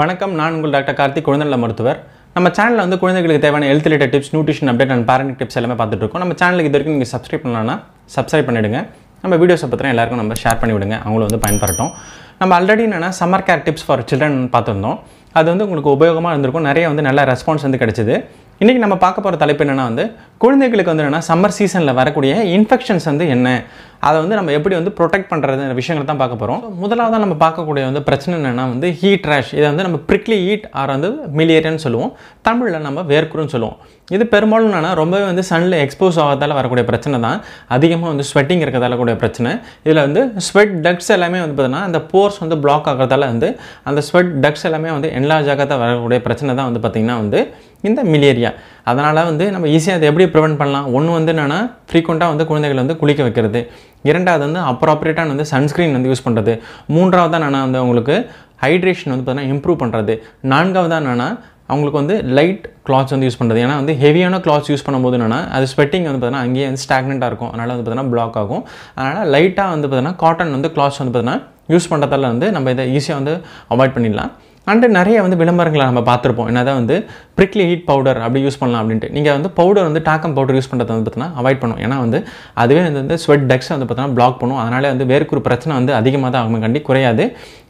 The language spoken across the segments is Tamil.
வணக்கம் நான் உங்கள் டாக்டர் கார்த்திக் குழந்தைநல மருத்துவர் நம்ம சேனலில் வந்து குழந்தைகளுக்கு தேவையான health related tips nutrition update and parent tips எல்லாமே பார்த்துட்டு இருக்கோம் நம்ம சேனலுக்கு இது வரைக்கும் நீங்கள் சப்ஸ்கிரைப் பண்ணலாம்னா சப்ஸ்கிரைப் பண்ணிவிடுங்க நம்ம வீடியோஸை பற்றி எல்லாருக்கும் நம்ம ஷேர் பண்ணிவிடுங்க அவங்களும் வந்து பயன்படுத்தும் நம்ம ஆல்ரெடி என்னென்னா summer care tips for children பார்த்துருந்தோம் அது வந்து உங்களுக்கு உபயோகமாக இருந்திருக்கும் நிறைய வந்து நல்ல ரெஸ்பான்ஸ் வந்து கிடச்சிது இன்றைக்கி நம்ம பார்க்க போகிற தலைப்பு என்னென்னா வந்து குழந்தைகளுக்கு வந்து என்னென்னா சம்மர் சீசனில் வரக்கூடிய இன்ஃபெக்ஷன்ஸ் வந்து என்ன அதை வந்து நம்ம எப்படி வந்து ப்ரொடெக்ட் பண்ணுறது விஷயங்கள் தான் பார்க்க போகிறோம் முதலாவதாக நம்ம பார்க்கக்கூடிய வந்து பிரச்சனை என்னென்னா வந்து ஹீட் ரேஷ் இதை வந்து நம்ம ப்ரிக்லி ஹீட் ஆர் வந்து மிலியரின்னு சொல்லுவோம் தமிழில் நம்ம வேர்க்குறுன்னு சொல்லுவோம் இது பெரும்பாலும் என்னென்னா ரொம்பவே வந்து சனில் எக்ஸ்போஸ் ஆகிறதால வரக்கூடிய பிரச்சனை தான் அதிகமாக வந்து ஸ்வெட்டிங் இருக்கிறதால கூடிய பிரச்சனை இதில் வந்து ஸ்வெட் டக்ஸ் எல்லாமே வந்து பார்த்திங்கன்னா அந்த போர்ஸ் வந்து பிளாக் ஆகிறதால வந்து அந்த ஸ்வெட் டக்ஸ் எல்லாமே வந்து என்லார்ஜ் ஆகிறத வரக்கூடிய பிரச்சனை தான் வந்து பார்த்திங்கன்னா வந்து இந்த மிலேரியா அதனால் வந்து நம்ம ஈஸியாக அதை எப்படி ப்ரிவெண்ட் பண்ணலாம் ஒன்று வந்து என்னென்னா ஃப்ரீக்வெண்ட்டாக வந்து குழந்தைகள் வந்து குளிக்க வைக்கிறது இரண்டாவது வந்து அப்ராப்ரேட்டான வந்து சன்ஸ்க்ரீன் வந்து யூஸ் பண்ணுறது மூன்றாவது தான் என்னென்னா வந்து உங்களுக்கு ஹைட்ரேஷன் வந்து பார்த்திங்கன்னா இம்ப்ரூவ் பண்ணுறது நான்காவது என்னென்னா அவங்களுக்கு வந்து லைட் கிளாத்ஸ் வந்து யூஸ் பண்ணுறது ஏன்னா வந்து ஹெவியான கிளாத்ஸ் யூஸ் பண்ணும்போது என்னென்னா அது ஸ்வெட்டிங் வந்து பார்த்தீங்கன்னா அங்கேயே வந்து ஸ்டாக்னெண்ட்டாக இருக்கும் அதனால் வந்து பார்த்தீங்கன்னா பிளாக் ஆகும் அதனால் லைட்டாக வந்து பார்த்தீங்கன்னா காட்டன் வந்து கிளாத்ஸ் வந்து பார்த்தீங்கன்னா யூஸ் பண்ணுறதால வந்து நம்ம இதை ஈஸியாக வந்து அவாய்ட் பண்ணிடலாம் அண்டு நிறைய வந்து விளம்பரங்களை நம்ம பார்த்துருப்போம் என்ன வந்து ப்ரிக்லி ஹீட் பவுடர் அப்படி யூஸ் பண்ணலாம் அப்படின்ட்டு நீங்கள் வந்து பவுடர் வந்து டாக்கம் பவுடர் யூஸ் பண்ணுறது வந்து பார்த்தீங்கன்னா அவாய்ட் பண்ணுவோம் ஏன்னா வந்து அதுவே வந்து ஸ்வெட் டக்ஸை வந்து பார்த்தீங்கன்னா பிளாக் பண்ணும் அதனால் வந்து வேர்க்குரு பிரச்சனை வந்து அதிகமாக தான் ஆகும் கண்டி குறையாது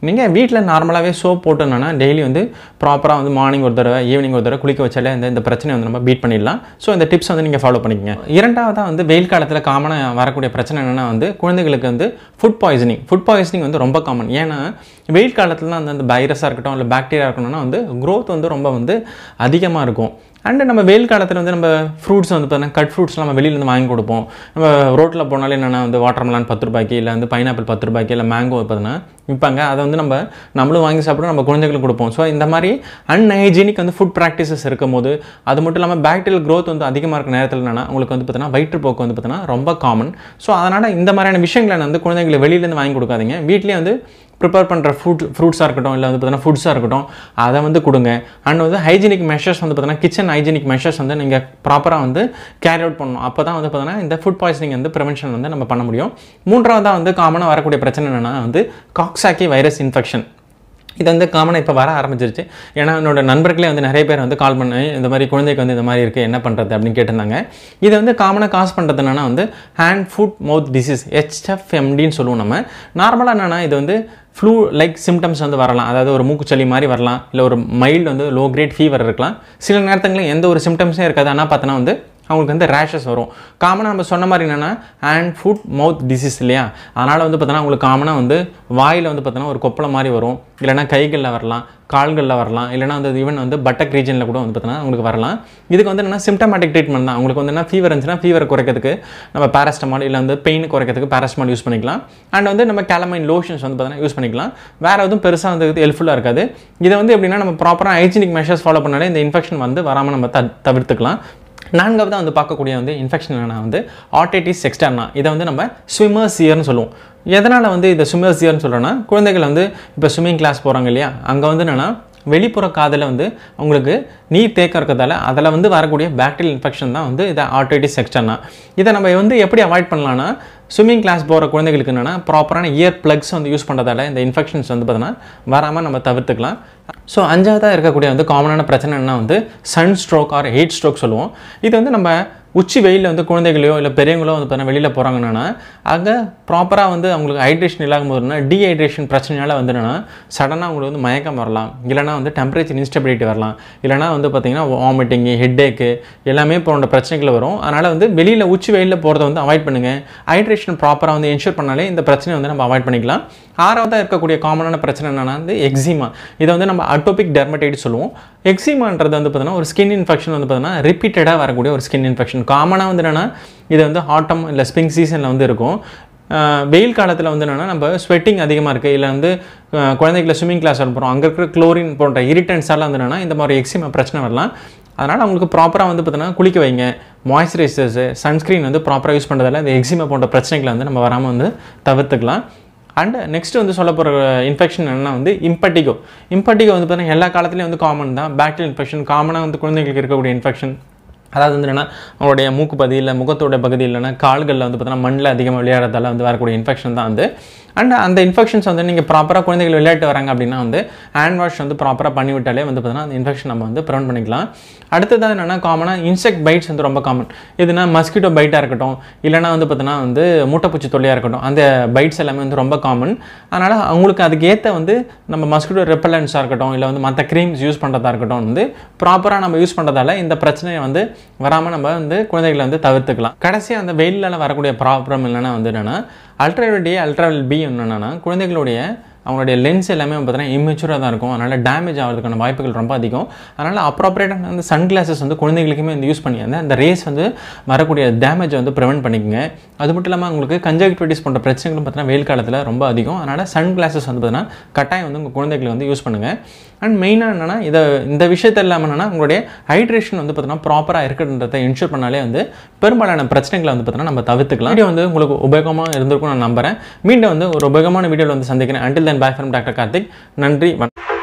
நீங்கள் வீட்டில் நார்மலாகவே சோப் போட்டோன்னா டெய்லி வந்து ப்ராப்பராக வந்து மார்னிங் ஒரு தடவை ஈவினிங் ஒரு தடவை குளிக்க வச்சாலே அந்த இந்த பிரச்சனை வந்து நம்ம பீட் பண்ணிடலாம் ஸோ இந்த டிப்ஸ் வந்து நீங்கள் ஃபாலோ பண்ணிக்கோங்க இரண்டாவதாக வந்து வெயில் காலத்தில் காமனாக வரக்கூடிய பிரச்சனை என்னென்னா வந்து குழந்தைகளுக்கு வந்து ஃபுட் பாய்சனிங் ஃபுட் பாய்சனிங் வந்து ரொம்ப காமன் ஏன்னா வெயில் காலத்தில் அந்த அந்த வைரஸாக இருக்கட்டும் இல்லை ஒரு பாக்டீரியா இருக்கணும்னா வந்து க்ரோத் வந்து ரொம்ப வந்து அதிகமாக இருக்கும் அண்டு நம்ம வெயில் காலத்தில் வந்து நம்ம ஃப்ரூட்ஸ் வந்து பார்த்தீங்கன்னா கட் ஃப்ரூட்ஸ்லாம் நம்ம வெளியிலேருந்து வாங்கி கொடுப்போம் நம்ம ரோட்டில் போனாலே என்னென்னா வந்து வாட்டர் மிலான் பத்து ரூபாய்க்கு இல்லை வந்து பைனாப்பிள் பத்து ரூபாய்க்கு இல்லை மேங்கோ பார்த்தீங்கன்னா விற்பாங்க அதை வந்து நம்ம நம்மளும் வாங்கி சாப்பிட நம்ம குழந்தைகளுக்கு கொடுப்போம் ஸோ இந்த மாதிரி அன்ஹைஜீனிக் வந்து ஃபுட் ப்ராக்டிசஸ் இருக்கும் போது அது மட்டும் இல்லாமல் பேக்டீரியல் க்ரோத் வந்து அதிகமாக இருக்கிற நேரத்தில் என்னென்னா உங்களுக்கு வந்து பார்த்தீங்கன்னா வயிற்றுப்போக்கு வந்து பார்த்தீங்கன்னா ரொம்ப காமன் ஸோ அதனால் இந்த மாதிரியான விஷயங்களை வந்து குழந்தைங்களை வெளியிலேருந்து வாங்கி கொடுக்காதீங்க வீட்லேயே வந்து ப்ரிப்பேர் பண்ணுற ஃபுட் ஃப்ரூட்ஸாக இருக்கட்டும் இல்லை வந்து பார்த்தீங்கன்னா ஃபுட்ஸாக இருக்கட்டும் அதை வந்து கொடுங்க அண்ட் வந்து ஹைஜீனிக் மெஷர்ஸ் வந்து பார்த்தீங்கன்னா கிச்சன் ஹைஜீனிக் மெஷர்ஸ் வந்து நீங்கள் ப்ராப்பராக வந்து கேரி அவுட் பண்ணணும் அப்போ தான் வந்து பார்த்தீங்கன்னா இந்த ஃபுட் பாய்சனிங் வந்து ப்ரிவென்ஷன் வந்து நம்ம பண்ண முடியும் மூன்றாவதாக வந்து காமனாக வரக்கூடிய பிரச்சனை என்னென்னா வந்து காக்ஸாக்கி வைரஸ் இன்ஃபெக்ஷன் இது வந்து காமனாக இப்போ வர ஆரம்பிச்சிருச்சு ஏன்னா என்னோட நண்பர்களே வந்து நிறைய பேர் வந்து கால் பண்ணி இந்த மாதிரி குழந்தைக்கு வந்து இந்த மாதிரி இருக்குது என்ன பண்ணுறது அப்படின்னு கேட்டிருந்தாங்க இதை வந்து காமனாக காசு பண்ணுறது என்னென்னா வந்து ஹேண்ட் ஃபுட் மவுத் டிசீஸ் ஹெச்எஃப்எம்டின்னு சொல்லுவோம் நம்ம நார்மலாக என்னென்னா இது வந்து ஃப்ளூ லைக் சிம்டம்ஸ் வந்து வரலாம் அதாவது ஒரு மூக்குச்சளி மாதிரி வரலாம் இல்லை ஒரு மைல்டு வந்து லோ கிரேட் ஃபீவர் இருக்கலாம் சில நேரத்துங்களில் எந்த ஒரு சிம்டம்ஸும் இருக்காது ஆனால் பார்த்தோன்னா வந்து அவங்களுக்கு வந்து ரேஷஸ் வரும் காமனாக நம்ம சொன்ன மாதிரி என்னென்னா ஹேண்ட் ஃபுட் மவுத் டிசீஸ் இல்லையா அதனால் வந்து பார்த்தோன்னா அவங்களுக்கு காமனாக வந்து வாயில் வந்து பார்த்தோன்னா ஒரு கொப்பளம் மாதிரி வரும் இல்லைனா கைகளில் வரலாம் கால்களில் வரலாம் இல்லைனா வந்து ஈவன் வந்து பட்டக் ரீஜனில் கூட வந்து பார்த்தோன்னா அவங்களுக்கு வரலாம் இதுக்கு வந்து என்னென்னா சிம்டமேட்டிக் ட்ரீட்மெண்ட் தான் அவங்களுக்கு வந்து என்ன ஃபீவர் இருந்துச்சுன்னா ஃபீவர் குறைக்கிறதுக்கு நம்ம பேராஸ்டமால் இல்லை வந்து பெயின் குறைக்கிறதுக்கு பேரஸ்டமால் யூஸ் பண்ணிக்கலாம் அண்ட் வந்து நம்ம கேலமைன் லோஷன்ஸ் வந்து பார்த்தோன்னா யூஸ் பண்ணிக்கலாம் வேறு எதுவும் பெருசாக வந்து ஹெல்ப்ஃபுல்லாக இருக்காது இதை வந்து எப்படின்னா நம்ம ப்ராப்பராக ஹைஜீனிக் மெஷர்ஸ் ஃபாலோ பண்ணாலே இந்த இன்ஃபெக்ஷன் வந்து வராமல் நம்ம த தவிர்த்துக்கலாம் நான்காவதாக வந்து பார்க்கக்கூடிய வந்து இன்ஃபெக்ஷன் என்னென்னா வந்து ஆர்டைட்டிஸ் எக்ஸ்டர்னா இதை வந்து நம்ம ஸ்விம்மர்ஸ் இயர்னு சொல்லுவோம் எதனால் வந்து இந்த ஸ்விம்மர்ஸ் இயர்னு சொல்கிறோன்னா குழந்தைகள் வந்து இப்போ ஸ்விம்மிங் கிளாஸ் போகிறாங்க இல்லையா அங்கே வந்து என்னென்னா வெளிப்புற காதில் வந்து உங்களுக்கு நீர் தேக்கம் இருக்கிறதால அதில் வந்து வரக்கூடிய பேக்டீரியல் இன்ஃபெக்ஷன் தான் வந்து இதை ஆர்டிடிஸ் செக்ஷன்னா இதை நம்ம வந்து எப்படி அவாய்ட் பண்ணலான்னா ஸ்விம்மிங் கிளாஸ் போகிற குழந்தைகளுக்கு என்னென்னா ப்ராப்பரான இயர் ப்ளக்ஸ் வந்து யூஸ் பண்ணுறதால இந்த இன்ஃபெக்ஷன்ஸ் வந்து பார்த்தீங்கன்னா வராமல் நம்ம தவிர்த்துக்கலாம் ஸோ அஞ்சாவதாக இருக்கக்கூடிய வந்து காமனான பிரச்சனை என்ன வந்து sun stroke or heat stroke சொல்லுவோம் இது வந்து நம்ம உச்சி வெயிலில் வந்து குழந்தைகளையோ இல்லை பெரியவங்களோ வந்து பார்த்தீங்கன்னா வெளியில் போகிறாங்கன்னா அங்கே ப்ராப்பராக வந்து அவங்களுக்கு ஹைட்ரேஷன் இல்லாமல் போதுன்னா டீஹைட்ரேஷன் பிரச்சனையால் வந்து என்னென்னா சடனாக அவங்களுக்கு வந்து மயக்கம் வரலாம் இல்லைனா வந்து டெம்பரேச்சர் இன்ஸ்டபிலிட்டி வரலாம் இல்லைனா வந்து பார்த்திங்கன்னா வாமிட்டிங்கு ஹெட்டேக்கு எல்லாமே போன்ற பிரச்சனைகள் வரும் அதனால் வந்து வெளியில் உச்சி வெயிலில் போகிறத வந்து அவாய்ட் பண்ணுங்கள் ஹைட்ரேஷன் ப்ராப்பராக வந்து என்ஷூர் பண்ணாலே இந்த பிரச்சனையை வந்து நம்ம அவாய்ட் பண்ணிக்கலாம் ஆறாவதாக இருக்கக்கூடிய காமனான பிரச்சனை என்னென்னா வந்து எக்ஸிமா இதை வந்து நம்ம அட்டோபிக் டெர்மடைட் சொல்லுவோம் எக்ஸிமான்றது வந்து பார்த்தீங்கன்னா ஒரு ஸ்கின் இன்ஃபெக்ஷன் வந்து பார்த்தீங்கன்னா ரிப்பீட்டடாக வரக்கூடிய ஒரு ஸ்கின் இன்ஃபெக்ஷன் காமனாக வந்து என்னென்னா இது வந்து ஆட்டம் இல்லை ஸ்ப்ரிங் சீசனில் வந்து இருக்கும் வெயில் காலத்தில் வந்து என்னென்னா நம்ம ஸ்வெட்டிங் அதிகமாக இருக்குது இல்லை வந்து குழந்தைகளை ஸ்விம்மிங் கிளாஸ் அனுப்புகிறோம் அங்கே இருக்கிற குளோரின் போன்ற இரிட்டன்ஸாலாம் வந்து என்னென்னா இந்த மாதிரி எக்ஸிம பிரச்சனை வரலாம் அதனால் அவங்களுக்கு ப்ராப்பராக வந்து பார்த்தீங்கன்னா குளிக்க வைங்க மாய்ஸ்சரைசர்ஸு சன்ஸ்க்ரீன் வந்து ப்ராப்பராக யூஸ் பண்ணுறதால இந்த எக்ஸிமா போன்ற பிரச்சனைகளை வந்து நம்ம வராமல் வந்து தவிர்த்துக்கலாம் அண்ட் நெக்ஸ்ட் வந்து சொல்ல போகிற இன்ஃபெக்ஷன் என்னென்னா வந்து இம்பட்டிகோ இம்பட்டிகோ வந்து பார்த்தீங்கன்னா எல்லா காலத்துலேயும் வந்து காமன் தான் பேக்டீரியல் இன்ஃபெக்ஷன் காமனாக வந்து குழந்தைங்களுக்கு இருக்கக்கூடிய இன்ஃபெக்ஷன் அதாவது வந்து என்னென்னா அவங்களுடைய மூக்கு பகுதி இல்லை முகத்தோட பகுதி இல்லைன்னா கால்களில் வந்து பார்த்தீங்கன்னா மண்ணில் அதிகமாக விளையாடுறதால வந்து வரக்கூடிய இன்ஃபெக்ஷன் தான் வந்து அண்ட் அந்த இன்ஃபெக்ஷன்ஸ் வந்து நீங்கள் ப்ராப்பராக குழந்தைகள் விளையாட்டு வராங்க அப்படின்னா வந்து ஹேண்ட் வாஷ் வந்து ப்ராப்பராக பண்ணிவிட்டாலே வந்து பார்த்தீங்கன்னா அந்த இன்ஃபெக்ஷன் நம்ம வந்து ப்ரிவெண்ட் பண்ணிக்கலாம் அடுத்தது என்னென்னா காமனாக இன்செக்ட் பைட்ஸ் வந்து ரொம்ப காமன் இதுனா மஸ்கிட்டோ பைட்டாக இருக்கட்டும் இல்லைனா வந்து பார்த்தீங்கன்னா வந்து மூட்டைப்பூச்சி தொல்லையாக இருக்கட்டும் அந்த பைட்ஸ் எல்லாமே வந்து ரொம்ப காமன் அதனால் அவங்களுக்கு அதுக்கேற்ற வந்து நம்ம மஸ்கிட்டோ ரெப்பலன்ஸாக இருக்கட்டும் இல்லை வந்து மற்ற க்ரீம்ஸ் யூஸ் பண்ணுறதா இருக்கட்டும் வந்து ப்ராப்பராக நம்ம யூஸ் பண்ணுறதால இந்த பிரச்சனையை வந்து வராமல் நம்ம வந்து குழந்தைகளை வந்து தவிர்த்துக்கலாம் கடைசியாக அந்த வெயிலால் வரக்கூடிய ப்ராப்ளம் என்னென்னா வந்து என்னென்னா அல்ட்ராவில் டி அல்ட்ராவில் பி என்னென்னா குழந்தைகளுடைய அவங்களுடைய லென்ஸ் எல்லாமே பார்த்தீங்கன்னா இம்மெச்சூராக தான் இருக்கும் அதனால் டேமேஜ் ஆகிறதுக்கான வாய்ப்புகள் ரொம்ப அதிகம் அதனால் அப்ராப்ரேட்டாக வந்து சன் கிளாஸஸ் வந்து குழந்தைகளுக்குமே வந்து யூஸ் பண்ணியிருந்தேன் அந்த ரேஸ் வந்து வரக்கூடிய டேமேஜை வந்து ப்ரிவெண்ட் பண்ணிக்கோங்க அது மட்டும் இல்லாமல் உங்களுக்கு கன்ஜக்டிவிட்டிஸ் போன்ற பிரச்சனைகளும் பார்த்தீங்கன்னா வெயில் காலத்தில் ரொம்ப அதிகம் அதனால் சன் கிளாஸஸ் வந்து பார்த்தீங்கன்னா கட்டாயம் வந்து உங்கள் குழந்தைகளை வந்து யூஸ் பண்ணுங்கள் அண்ட் மெயினாக என்னென்னா இதை இந்த விஷயத்த இல்லாமல் என்னென்னா உங்களுடைய ஹைட்ரேஷன் வந்து பார்த்தீங்கன்னா ப்ராப்பராக இருக்குன்றதை இன்ஷூர் பண்ணாலே வந்து பெரும்பாலான பிரச்சனைகளை வந்து பார்த்தீங்கன்னா நம்ம தவிர்த்துக்கலாம் வீடியோ வந்து உங்களுக்கு உபயோகமாக இருந்திருக்கும் நான் நம்புகிறேன் மீண்டும் வந்து ஒரு உபயோகமான வீடியோவில் வந்து சந்திக்கிறேன் until then bye from doctor Karthik நன்றி வணக்கம்